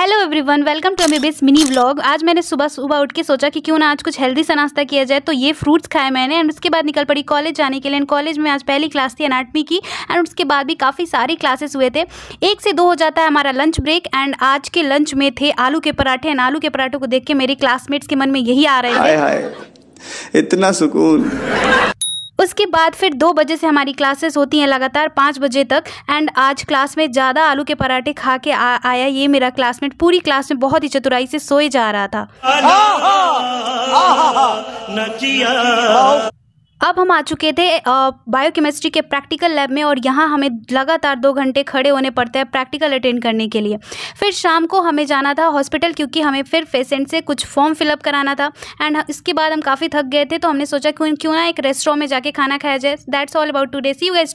hello everyone welcome to अमीबेस mini vlog आज मैंने सुबह सुबह उठ के सोचा कि क्यों ना आज कुछ हेल्दी सा नाश्ता किया जाए तो ये फ्रूट्स खाए मैंने एंड उसके बाद निकल पड़ी कॉलेज जाने के लिए एंड कॉलेज में आज पहली क्लास थी अनाटमी की एंड उसके बाद भी काफ़ी सारी क्लासेस हुए थे एक से दो हो जाता है हमारा लंच ब्रेक एंड आज के लंच में थे आलू के पराठे एंड आलू के पराठों को देख के मेरे क्लासमेट्स के मन में यही आ रहे हैं इतना सुकून उसके बाद फिर दो बजे से हमारी क्लासेस होती हैं लगातार पाँच बजे तक एंड आज क्लास में ज़्यादा आलू के पराठे खा के आ, आया ये मेरा क्लासमेट पूरी क्लास में बहुत ही चतुराई से सोए जा रहा था अब हम आ चुके थे बायोकेमिस्ट्री के प्रैक्टिकल लैब में और यहाँ हमें लगातार दो घंटे खड़े होने पड़ते हैं प्रैक्टिकल अटेंड करने के लिए फिर शाम को हमें जाना था हॉस्पिटल क्योंकि हमें फिर पेशेंट से कुछ फॉर्म फिलअप कराना था एंड इसके बाद हम काफ़ी थक गए थे तो हमने सोचा क्यों क्यों ना एक रेस्टोरेंट में जाके खाना खाया जाए that's all about today see you gas